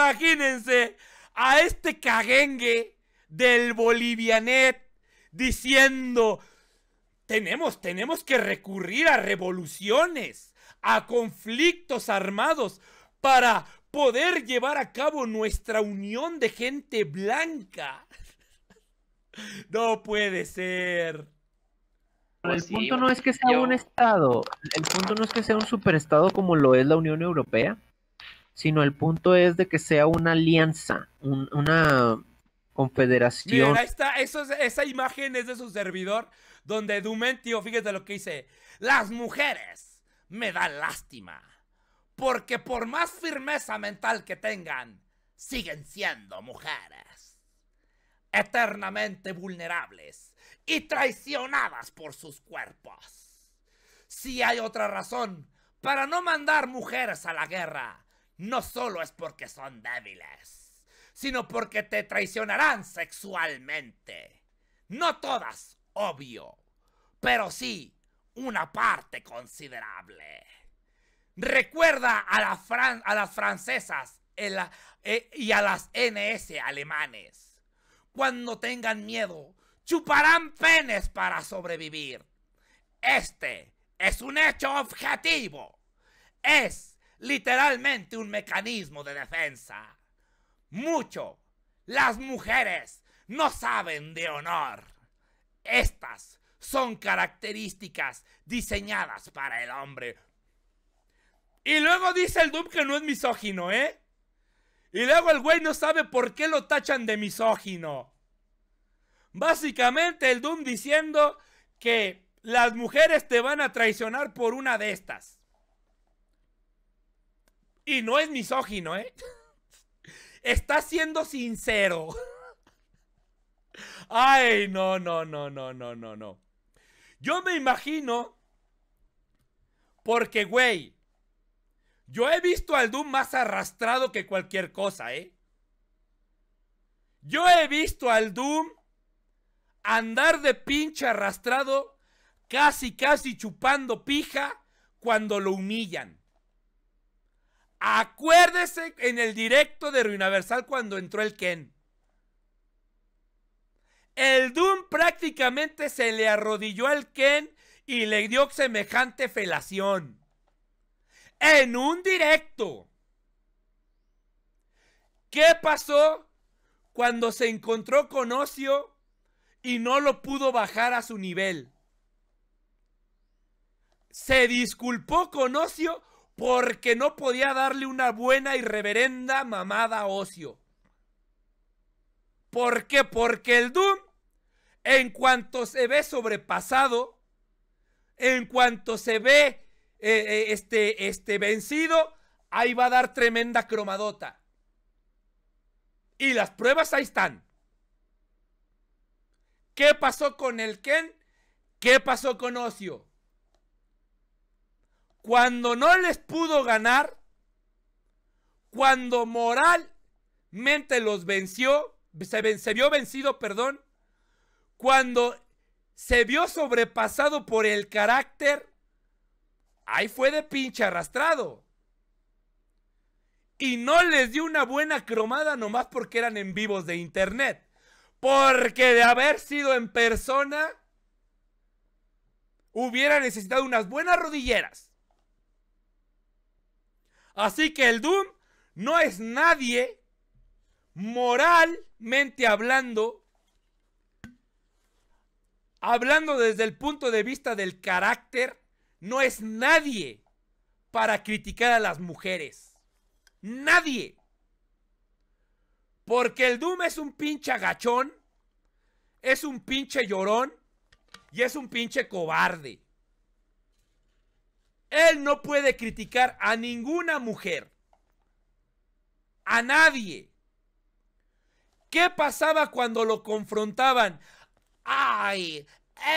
Imagínense a este cagengue del bolivianet diciendo, tenemos, tenemos que recurrir a revoluciones, a conflictos armados para poder llevar a cabo nuestra unión de gente blanca. No puede ser. Pues el punto no es que sea un estado, el punto no es que sea un superestado como lo es la Unión Europea, sino el punto es de que sea una alianza, una confederación. Mira, esa imagen es de su servidor, donde Dumen, fíjese fíjate lo que dice, las mujeres me dan lástima, porque por más firmeza mental que tengan, siguen siendo mujeres, eternamente vulnerables y traicionadas por sus cuerpos. Si hay otra razón para no mandar mujeres a la guerra, no solo es porque son débiles, sino porque te traicionarán sexualmente. No todas, obvio, pero sí una parte considerable. Recuerda a, las francesas eh, y a las NS alemanes. Cuando tengan miedo, chuparán penes para sobrevivir. Este es un hecho objetivo. Es literalmente un mecanismo de defensa. Mucho. Las mujeres no saben de honor. Estas son características diseñadas para el hombre. Y luego dice el Doom que no es misógino, ¿eh? Y luego el güey no sabe por qué lo tachan de misógino. Básicamente el Doom diciendo que las mujeres te van a traicionar por una de estas. Y no es misógino, ¿eh? Está siendo sincero. Ay, no, no, no, no, no, no, no. Yo me imagino. Porque, güey. Yo he visto al Doom más arrastrado que cualquier cosa, ¿eh? Yo he visto al Doom andar de pinche arrastrado, casi casi chupando pija cuando lo humillan. Acuérdese en el directo de Universal cuando entró el Ken. El Doom prácticamente se le arrodilló al Ken y le dio semejante felación. En un directo. ¿Qué pasó cuando se encontró con Ocio y no lo pudo bajar a su nivel? Se disculpó con Ocio porque no podía darle una buena y reverenda mamada a Ocio. ¿Por qué? Porque el Doom, en cuanto se ve sobrepasado, en cuanto se ve eh, eh, este, este vencido, ahí va a dar tremenda cromadota. Y las pruebas ahí están. ¿Qué pasó con el Ken? ¿Qué pasó con Ocio? cuando no les pudo ganar, cuando moralmente los venció, se, vio vencido, perdón, cuando se vio sobrepasado por el carácter, ahí fue de pinche arrastrado. Y no les dio una buena cromada nomás porque eran en vivos de internet. Porque de haber sido en persona, hubiera necesitado unas buenas rodilleras Así que el Doom no es nadie moralmente hablando, hablando desde el punto de vista del carácter, no es nadie para criticar a las mujeres. Nadie. Porque el Doom es un pinche agachón, es un pinche llorón y es un pinche cobarde. Él no puede criticar a ninguna mujer. A nadie. ¿Qué pasaba cuando lo confrontaban? ¡Ay!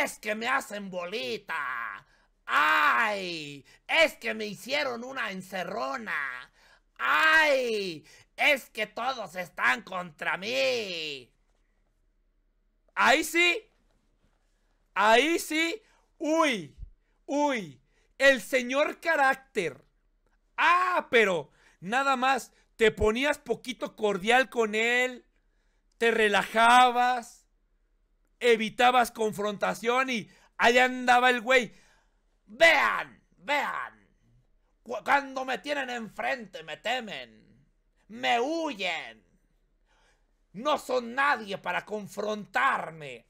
Es que me hacen bolita. ¡Ay! Es que me hicieron una encerrona. ¡Ay! Es que todos están contra mí. Ahí sí. Ahí sí. Uy. Uy el señor carácter. Ah, pero nada más, te ponías poquito cordial con él, te relajabas, evitabas confrontación y allá andaba el güey. Vean, vean, cuando me tienen enfrente me temen, me huyen, no son nadie para confrontarme.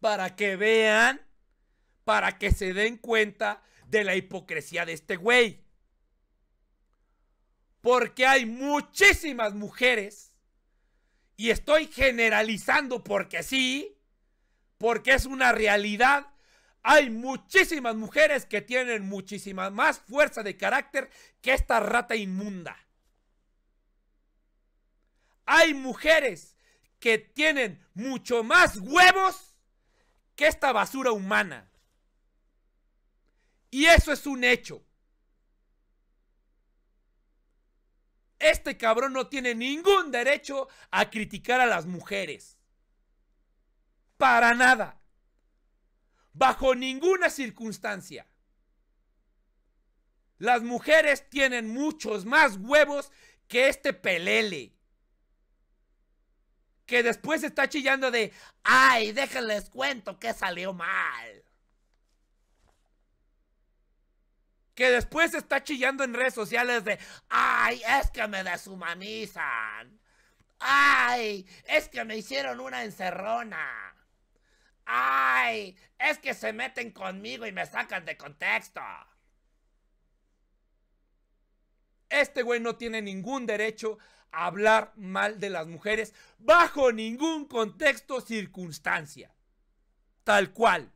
Para que vean para que se den cuenta de la hipocresía de este güey. Porque hay muchísimas mujeres, y estoy generalizando porque sí, porque es una realidad, hay muchísimas mujeres que tienen muchísima más fuerza de carácter que esta rata inmunda. Hay mujeres que tienen mucho más huevos que esta basura humana. Y eso es un hecho. Este cabrón no tiene ningún derecho a criticar a las mujeres. Para nada. Bajo ninguna circunstancia. Las mujeres tienen muchos más huevos que este pelele. Que después está chillando de, ay, déjenles cuento que salió mal. que después está chillando en redes sociales de, ay, es que me deshumanizan. Ay, es que me hicieron una encerrona. Ay, es que se meten conmigo y me sacan de contexto. Este güey no tiene ningún derecho a hablar mal de las mujeres bajo ningún contexto, o circunstancia. Tal cual.